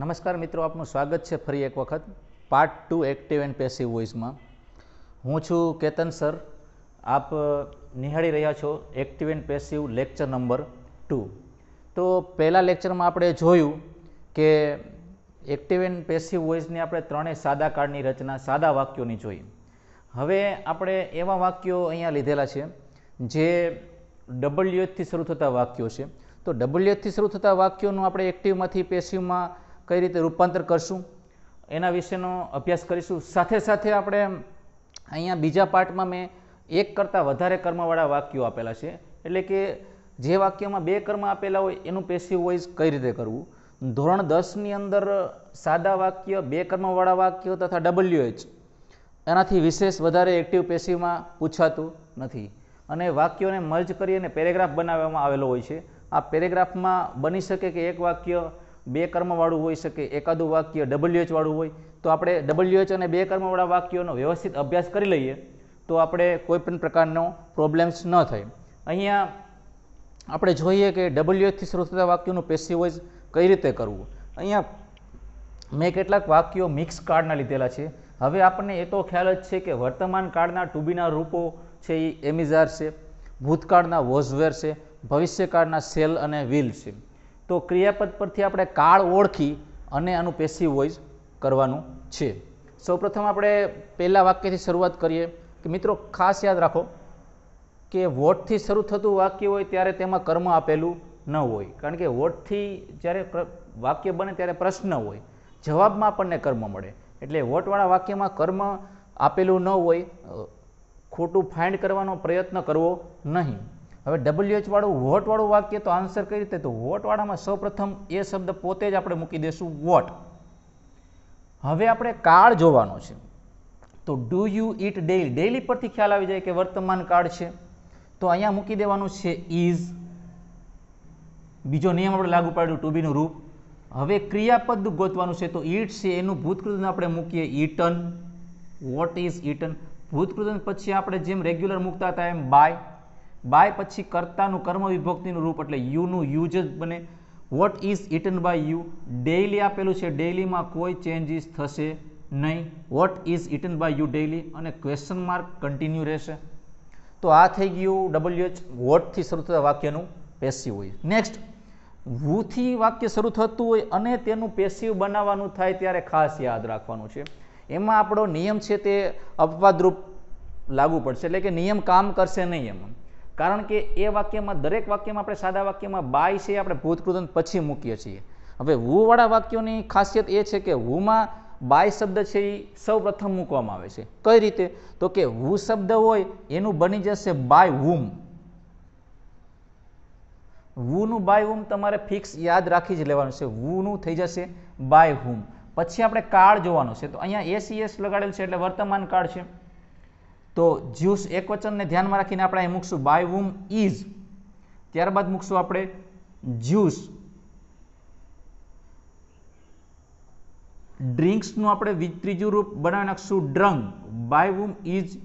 નમસ્કાર મિત્રો આપનું સ્વાગત છે ફરી એક વખત part two active and passive વોઇસમાં હું છું કેતન સર આપ નિહાળી રહ્યા છો active and passive lecture number two તો પહેલાં લેક્ચરમાં આપણે જોયું કે એક્ટિવ એન્ડ પેસિવ વોઇસની આપણે ત્રણેય સાદા કાળની રચના સાદા વાક્યોની જોઈ હવે આપણે એવા વાક્યો અહીંયા લીધેલા છે જે ડબલ્યુએચથી શરૂ થતા વાક્યો છે તો ડબલ્યુએચથી શરૂ થતા વાક્યોનું આપણે એક્ટિવમાંથી પેસિવમાં કઈ રીતે રૂપાંતર કરશું એના વિશેનો અભ્યાસ કરીશું સાથે સાથે આપણે અહીંયા બીજા પાર્ટમાં મેં એક કરતાં વધારે કર્મવાળા વાક્યો આપેલા છે એટલે કે જે વાક્યમાં બે કર્મ આપેલા હોય એનું પેસિવ વોઇસ કઈ રીતે કરવું ધોરણ દસની અંદર સાદા વાક્ય બે કર્મવાળા વાક્યો તથા ડબલ્યુ એચ એનાથી વિશેષ વધારે એક્ટિવ પેસિવમાં પૂછાતું નથી અને વાક્યોને મર્જ કરી અને પેરેગ્રાફ બનાવવામાં આવેલો હોય છે આ પેરેગ્રાફમાં બની શકે કે એક વાક્ય બે કર્મવાળું હોઈ શકે એકાદું વાક્ય ડબલ્યુએચ વાળું હોય તો આપણે ડબલ્યુએચ અને બે કર્મવાળા વાક્યોનો વ્યવસ્થિત અભ્યાસ કરી લઈએ તો આપણે કોઈપણ પ્રકારનો પ્રોબ્લેમ્સ ન થાય અહીંયા આપણે જોઈએ કે ડબલ્યુએચથી શરૂ થતા વાક્યોનું પેસિવાઇઝ કઈ રીતે કરવું અહીંયા મેં કેટલાક વાક્યો મિક્સ કાર્ડના લીધેલા છે હવે આપણને એ તો ખ્યાલ જ છે કે વર્તમાન કાળના ટુબીના રૂપો છે એ એમિઝાર છે ભૂતકાળના વોઝવેર છે ભવિષ્યકાળના સેલ અને વ્હીલ છે તો ક્રિયાપદ પરથી આપણે કાળ ઓળખી અને આનું પેસિવ વોઇસ કરવાનું છે સૌપ્રથમ આપણે પહેલાં વાક્યથી શરૂઆત કરીએ કે મિત્રો ખાસ યાદ રાખો કે વોટથી શરૂ થતું વાક્ય હોય ત્યારે તેમાં કર્મ આપેલું ન હોય કારણ કે વોટથી જ્યારે વાક્ય બને ત્યારે પ્રશ્ન હોય જવાબમાં આપણને કર્મ મળે એટલે વોટવાળા વાક્યમાં કર્મ આપેલું ન હોય ખોટું ફાઇન્ડ કરવાનો પ્રયત્ન કરવો નહીં હવે ડબલ્યુ એચ વાળું વોટ વાળું વાક્ય તો આન્સર કઈ રીતે તો વોટવાળામાં સૌપ્રથમ એ શબ્દ પોતે જ આપણે મૂકી દઈશું વોટ હવે આપણે કાળ જોવાનો છે તો do you eat daily daily પરથી ખ્યાલ આવી જાય કે વર્તમાન કાળ છે તો અહીંયા મૂકી દેવાનું છે ઇઝ બીજો નિયમ આપણે લાગુ પાડ્યું ટુ બીનું રૂપ હવે ક્રિયાપદ ગોતવાનું છે તો ઈટ છે એનું ભૂતકૃતન આપણે મૂકીએ ઇટન વોટ ઇઝ ઇટન ભૂતકૃતન પછી આપણે જેમ રેગ્યુલર મૂકતા હતા એમ બાય બાય પછી કર્તાનું કર્મ વિભક્તિનું રૂપ એટલે યુનું યુઝ જ બને what is eaten by you daily આપેલું છે ડેઇલીમાં કોઈ ચેન્જીસ થશે નહીં what is eaten by you daily અને ક્વેશ્ચન માર્ક કન્ટિન્યુ રહેશે તો આ થઈ ગયું ડબલ્યુ એચ વોટથી શરૂ થતા વાક્યનું પેસિવ હોય નેક્સ્ટ વૂથી વાક્ય શરૂ થતું હોય અને તેનું પેસિવ બનાવવાનું થાય ત્યારે ખાસ યાદ રાખવાનું છે એમાં આપણો નિયમ છે તે અપવાદરૂપ લાગુ પડશે એટલે કે નિયમ કામ કરશે નહીં એમાં કારણ કે એ વાક્યમાં દરેક વાક્યમાં આપણે સાદા વાક્યમાં બાય છે આપણે ભૂતકૃત પછી મૂકીએ છીએ હવે હુવાળા વાક્યોની ખાસિયત એ છે કે હુમાં બાય શબ્દ છે એ સૌ પ્રથમ મૂકવામાં આવે છે કઈ રીતે તો કે હુ શબ્દ હોય એનું બની જશે બાય હુમ વુનું બાય હુમ તમારે ફિક્સ યાદ રાખી જ લેવાનું છે વુનું થઈ જશે બાય હુમ પછી આપણે કાળ જોવાનું છે તો અહીંયા એસીએસ લગાડેલ છે એટલે વર્તમાન કાળ છે તો જ્યુસ એક વચનને ધ્યાનમાં રાખીને આપણે અહીં મૂકશું બાય વુમ ઇઝ ત્યારબાદ મૂકશું આપણે જ્યુસ ડ્રિંક્સનું આપણે ત્રીજું રૂપ બનાવી નાખશું drunk by whom is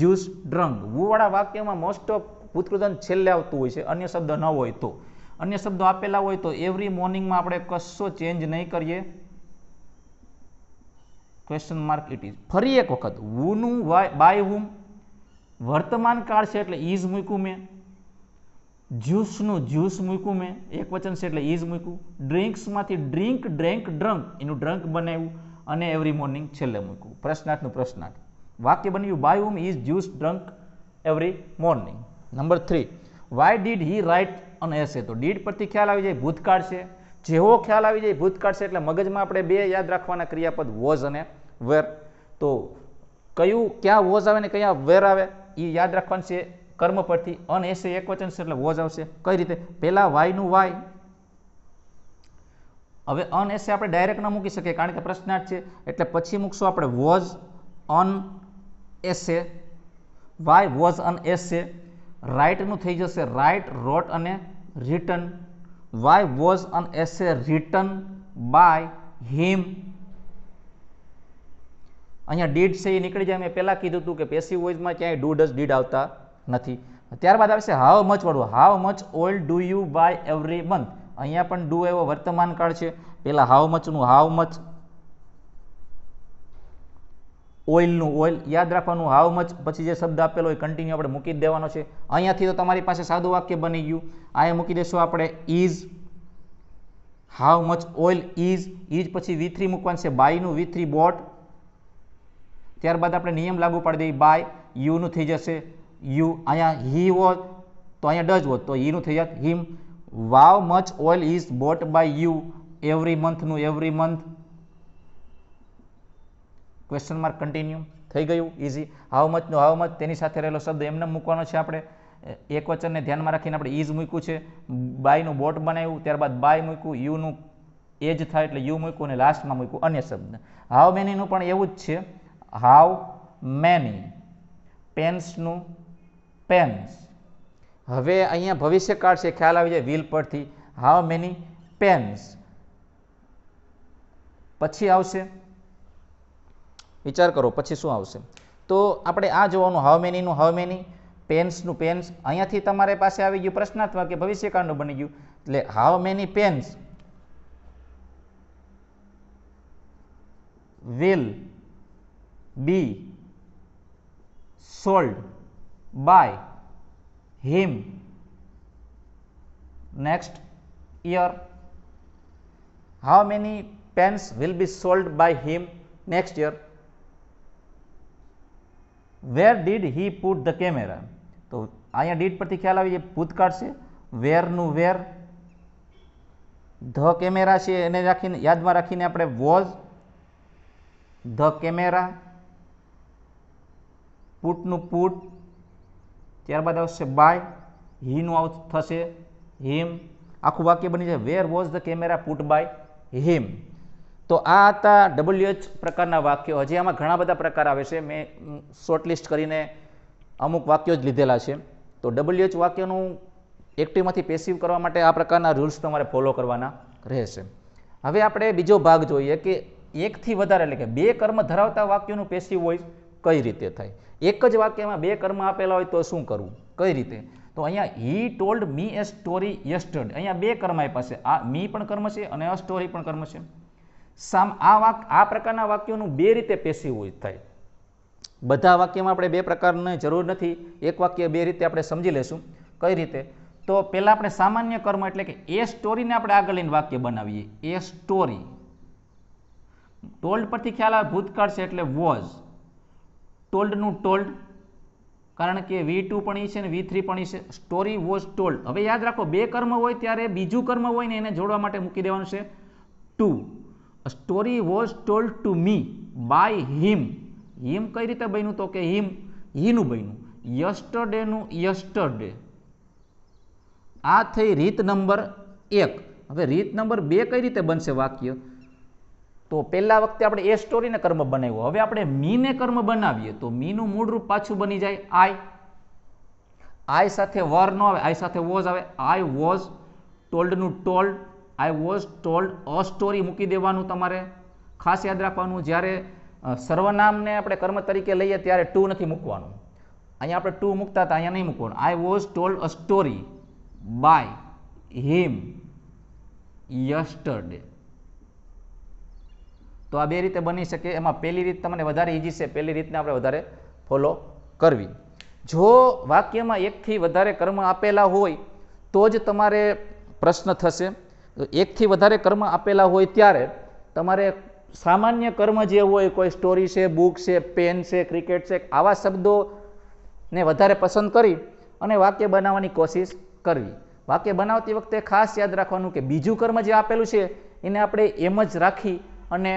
juice drunk વુવાળા વાક્યમાં મોસ્ટ ઓફ ભૂતકૃતન છેલ્લે આવતું હોય છે અન્ય શબ્દ ન હોય તો અન્ય શબ્દો આપેલા હોય તો એવરી મોર્નિંગમાં આપણે કશો ચેન્જ નહીં કરીએ ક્વેશ્ચન માર્ક ઇટ ઇઝ ફરી એક વખત વુનું બાય હુમ વર્તમાન કાળ છે એટલે ઈઝ મૂક્યું મેં જ્યુસનું જ્યુસ મૂક્યું મેં એક વચન છે એટલે ઈઝ મૂક્યું ડ્રિંક્સમાંથી ડ્રિંક ડ્રેન્ક ડ્રંક એનું ડ્રંક બનાવ્યું અને એવરી મોર્નિંગ છેલ્લે મૂક્યું પ્રશ્નાર્થનું પ્રશ્નાર્થ વાક્ય બન્યું by whom is juice drunk every morning number three why did he write અને એસે તો ડીડ પરથી ખ્યાલ આવી જાય ભૂતકાળ છે જેવો ખ્યાલ આવી જાય ભૂતકાળ છે એટલે મગજમાં આપણે બે યાદ રાખવાના ક્રિયાપદ વોઝ અને વેર તો કયું ક્યાં વોઝ આવે ને કયા વેર આવે એ યાદ રાખવાનું છે કર્મ પરથી અન એસે એક વચન છે એટલે વોજ આવશે કઈ રીતે પહેલાં વાયનું વાય હવે અન એસે આપણે ડાયરેક્ટ ન મૂકી શકીએ કારણ કે પ્રશ્નાર્થ છે એટલે પછી મૂકશું આપણે was an essay why was an essay રાઇટનું થઈ જશે રાઇટ રોટ અને written why was an essay written by him અહીંયા ડીડ છે એ નીકળી જાય મેં પહેલાં કીધું હતું કે પેસિવ વોઇસમાં ક્યાંય ડુ ડઝ ડીડ આવતા નથી ત્યારબાદ આવશે હાવ મચ વાળું how much old do you by every month અહીંયા પણ ડુ એવો વર્તમાન કાળ છે પહેલાં હાવ મચનું હાવ મચ ઓઇલનું ઓઇલ યાદ રાખવાનું હાવ મચ પછી જે શબ્દ આપેલો એ કન્ટિન્યુ આપણે મૂકી દેવાનો છે અહીંયાથી તો તમારી પાસે સાદું વાક્ય બની ગયું અહીંયા મૂકી દઈશું આપણે is how much oil is is પછી વી થ્રી મૂકવાનું છે બાયનું વી થ્રી બોટ ત્યારબાદ આપણે નિયમ લાગુ પાડી દઈએ બાય યુનું થઈ જશે યુ અહીંયા હી હોત તો અહીંયા ડજ હોત તો હીનું થઈ જાત him how much oil is bought by you every month every month question mark continue થઈ ગયું ઇઝી હાવ મચનો હાવ મચ તેની સાથે રહેલો શબ્દ એમને મૂકવાનો છે આપણે એક વચનને ધ્યાનમાં રાખીને આપણે ઇઝ મૂક્યું છે બાયનું બોટ બનાવ્યું ત્યારબાદ બાય મૂક્યું યુનું એજ થાય એટલે યુ મૂક્યું અને લાસ્ટમાં મૂક્યું અન્ય શબ્દ હાવ મેનીનું પણ એવું જ છે હાવ મેની પેન્સનું પેન્સ હવે અહીંયા ભવિષ્યકાળ છે ખ્યાલ આવી જાય વ્હીલ પરથી હાવ મેની પેન્સ પછી આવશે વિચાર કરો પછી શું આવશે તો આપણે આ જોવાનું હાવ મેનીનું હાવ મેની પેન્સનું પેન્સ અહીંયાથી તમારે પાસે આવી ગયું પ્રશ્નાત્મક કે ભવિષ્યકાળનું બની ગયું એટલે how many pens will be sold by him next year how many pens will be sold by him next year where did he put the camera તો અહીંયા ડીટ પરથી ખ્યાલ આવે છે ભૂતકાળ છે વેરનું વેર ધ કેમેરા છે એને રાખીને યાદમાં રાખીને આપણે વોઝ ધ કેમેરા પુટનું પુટ ત્યારબાદ આવશે બાય હીનું આવ થશે હિમ આખું વાક્ય બની જાય where was the camera put by him તો આ હતા ડબલ્યુએચ પ્રકારના વાક્યો હજી આમાં ઘણા બધા પ્રકાર આવે છે મેં શોર્ટલિસ્ટ કરીને અમુક વાક્યો જ લીધેલા છે તો ડબલ્યુએચ વાક્યનું એક્ટિવમાંથી પેસિવ કરવા માટે આ પ્રકારના રૂલ્સ તમારે ફોલો કરવાના રહેશે હવે આપણે બીજો ભાગ જોઈએ કે એકથી વધારે એટલે કે બે કર્મ ધરાવતા વાક્યોનું પેસિવ હોય કઈ રીતે થાય એક જ વાક્યમાં બે કર્મ આપેલા હોય તો શું કરવું કઈ રીતે તો અહીંયા હી ટોલ્ડ મી એ સ્ટોરી યસ્ટર્ડ અહીંયા બે કર્મ આપ્યા છે આ મી પણ કર્મ છે અને અ સ્ટોરી પણ કર્મ છે સામ આ વાક આ પ્રકારના વાક્યોનું બે રીતે પેસિવ થાય બધા વાક્યમાં આપણે બે પ્રકારની જરૂર નથી એક વાક્ય બે રીતે આપણે સમજી લેશું કઈ રીતે તો પહેલાં આપણે સામાન્ય કર્મ એટલે કે એ સ્ટોરીને આપણે આગળ લઈને વાક્ય બનાવીએ એ સ્ટોરી ટોલ્ડ પરથી ખ્યાલ આવે ભૂતકાળ છે એટલે વોઝ ટોલ્ડનું ટોલ્ડ કારણ કે વી ટુ પણ એ છે ને વી થ્રી પણ એ છે સ્ટોરી વોઝ ટોલ્ડ હવે યાદ રાખો બે કર્મ હોય ત્યારે બીજું કર્મ હોય ને એને જોડવા માટે મૂકી દેવાનું છે to story was told to me by him him કઈ રીતે બન્યું તો કે હિમ હીનું બન્યું યસ્ટરડેનું યસ્ટરડે આ થઈ રીત નંબર એક હવે રીત નંબર બે કઈ રીતે બનશે વાક્ય તો પહેલા વખતે આપણે એ સ્ટોરીને કર્મ બનાવ્યું હવે આપણે મીને કર્મ બનાવીએ તો મીનું મૂળરૂપ પાછું બની જાય આઈ આઈ સાથે વર ન આવે આઈ સાથે વોઝ આવે આઈ વોઝ ટોલ્ડનું told I was told a story મૂકી દેવાનું તમારે ખાસ યાદ રાખવાનું જ્યારે સર્વનામને આપણે કર્મ તરીકે લઈએ ત્યારે ટુ નથી મૂકવાનું અહીંયા આપણે ટુ મૂકતા હતા અહીંયા નહીં મૂકવાનું I was told a story by him yesterday તો આ બે રીતે બની શકે એમાં પહેલી રીત તમને વધારે ઈઝી છે પહેલી રીતને આપણે વધારે ફોલો કરવી જો વાક્યમાં એકથી વધારે કર્મ આપેલા હોય તો જ તમારે પ્રશ્ન થશે એકથી વધારે કર્મ આપેલા હોય ત્યારે તમારે સામાન્ય કર્મ જે હોય કોઈ સ્ટોરી છે બુક છે પેન છે ક્રિકેટ છે આવા શબ્દોને વધારે પસંદ કરી અને વાક્ય બનાવવાની કોશિશ કરવી વાક્ય બનાવતી વખતે ખાસ યાદ રાખવાનું કે બીજું કર્મ જે આપેલું છે એને આપણે એમ જ રાખી અને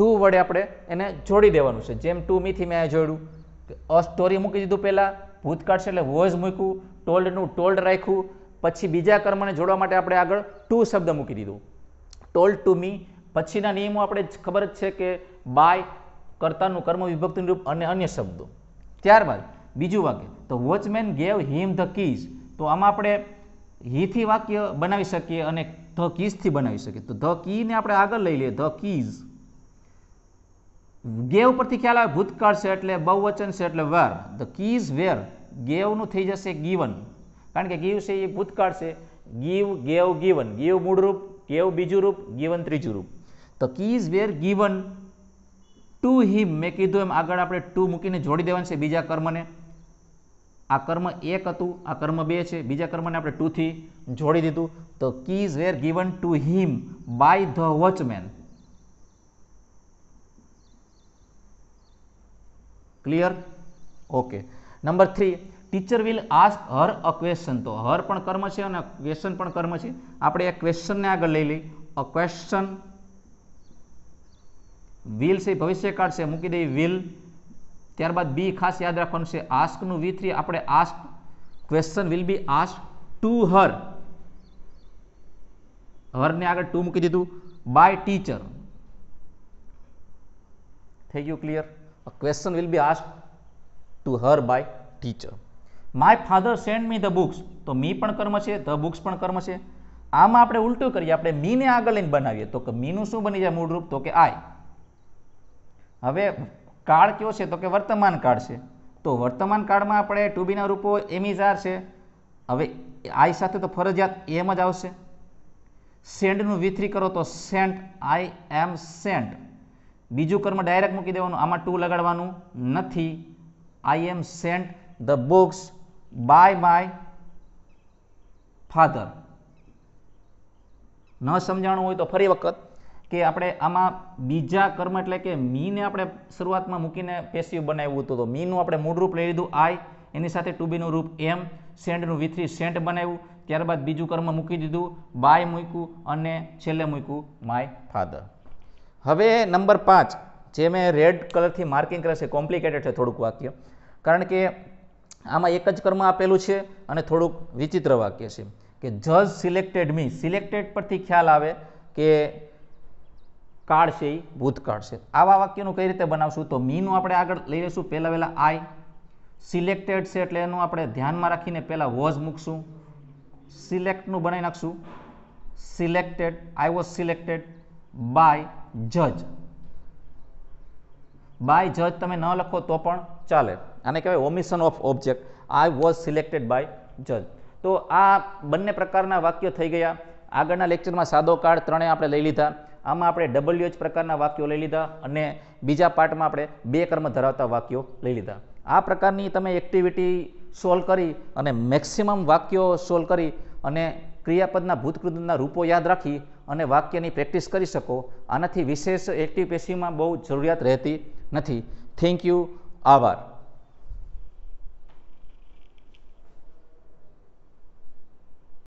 ટુ વડે આપણે એને જોડી દેવાનું છે જેમ ટુ મીથી મેં આ જોડ્યું અ સ્ટોરી મૂકી દીધું પહેલાં ભૂતકાળ છે એટલે વોઝ મૂક્યું ટોલ્ડનું ટોલ્ડ રાખ્યું પછી બીજા કર્મને જોડવા માટે આપણે આગળ ટુ શબ્દ મૂકી દીધો ટોલ ટુ મી પછીના નિયમો આપણે ખબર જ છે કે બાય કર્તાનું કર્મ વિભક્તિનું રૂપ અને અન્ય શબ્દો ત્યારબાદ બીજું વાક્ય તો watchman gave him the keys તો આમાં આપણે હીથી વાક્ય બનાવી શકીએ અને ધ કીઝથી બનાવી શકીએ તો ધ કીને આપણે આગળ લઈ લઈએ ધ કીઝ ગેવ ઉપરથી ખ્યાલ આવે ભૂતકાળ છે એટલે બહુવચન છે એટલે વેર ધ કીઝ વેર ગેવનું થઈ જશે ગીવન કારણ કે ગીવ છે એ ભૂતકાળ છે ગીવ ગેવ ગીવન ગીવ મૂળરૂપ ગેવ બીજું રૂપ ગીવન ત્રીજું રૂપ તો keys were given to him મેં કીધું એમ આગળ આપણે ટુ મૂકીને જોડી દેવાનું છે બીજા કર્મને આ કર્મ એક હતું આ કર્મ બે છે બીજા કર્મને આપણે ટુથી જોડી દીધું તો keys were given to him by the watchman clear okay number three teacher will ask her a question તો હર પણ કર્મ છે અને ક્વેશ્ચન પણ કર્મ છે આપણે એ ક્વેશ્ચનને આગળ લઈ લઈ અ ક્વેશ્ચન વિલ છે ભવિષ્યકાળ છે મૂકી દઈ વિલ ત્યારબાદ બી ખાસ યાદ રાખવાનું છે આસ્કનું વી થ્રી આપણે ask question will be ask to her હરને આગળ ટુ મૂકી દીધું બાય ટીચર થઈ ગયું clear A question will be asked to her by teacher. My father sent me the books. તો મી પણ કર્મ છે ધ બુક્સ પણ કર્મ છે આમાં આપણે ઉલટું કરીએ આપણે મીને આગળ લઈને બનાવીએ તો કે મીનું શું બની જાય મૂળરૂપ તો કે આય હવે કાળ કયો છે તો કે વર્તમાન કાળ છે તો વર્તમાન કાળમાં આપણે ટુબીના રૂપો એમ છે હવે આઈ સાથે તો ફરજિયાત એમ જ આવશે સેન્ડનું વિથરી કરો તો સેન્ટ આઈ એમ સેન્ટ બીજું કર્મ ડાયરેક્ટ મૂકી દેવાનું આમાં ટુ લગાડવાનું નથી I am sent the books by my father ન સમજાણું હોય તો ફરી વખત કે આપણે આમાં બીજા કર્મ એટલે કે મીને આપણે શરૂઆતમાં મૂકીને પેસિવ બનાવ્યું હતું તો મીનું આપણે મૂળરૂપ લઈ લીધું આઈ એની સાથે ટુબીનું રૂપ એમ સેન્ડનું વિથ્રી સેન્ટ બનાવ્યું ત્યારબાદ બીજું કર્મ મૂકી દીધું બાય મૂક્યું અને છેલ્લે મૂક્યું માય ફાધર હવે નંબર પાંચ જે મેં રેડ કલરથી માર્કિંગ કરે છે કોમ્પ્લિકેટેડ છે થોડુંક વાક્ય કારણ કે આમાં એક જ કર્મ આપેલું છે અને થોડુંક વિચિત્ર વાક્ય છે કે જજ સિલેક્ટેડ મી સિલેક્ટેડ પરથી ખ્યાલ આવે કે કાળ છે એ ભૂતકાળ છે આવા વાક્યનું કઈ રીતે બનાવશું તો મીનું આપણે આગળ લઈ લઈશું પહેલાં પહેલાં આઈ સિલેક્ટેડ છે એટલે એનું આપણે ધ્યાનમાં રાખીને પહેલાં વોઝ મૂકશું સિલેક્ટનું બનાવી નાખશું selected I was selected by જજ બાય જજ તમે ન લખો તો પણ ચાલે આને કહેવાય ઓમિશન of object I was selected by જજ તો આ બંને પ્રકારના વાક્યો થઈ ગયા આગળના લેક્ચરમાં સાદો કાર્ડ ત્રણેય આપણે લઈ લીધા આમાં આપણે ડબલ્યુએચ પ્રકારના વાક્યો લઈ લીધા અને બીજા પાર્ટમાં આપણે બે કર્મ ધરાવતા વાક્યો લઈ લીધા આ પ્રકારની તમે એક્ટિવિટી સોલ્વ કરી અને મેક્સિમમ વાક્યો સોલ્વ કરી અને ક્રિયાપદના ભૂતકૃતના રૂપો યાદ રાખી અને વાક્યની પ્રેક્ટિસ કરી શકો આનાથી વિશેષ એક્ટિવ પેશીમાં બહુ જરૂરિયાત રહેતી નથી થેન્ક યુ આભાર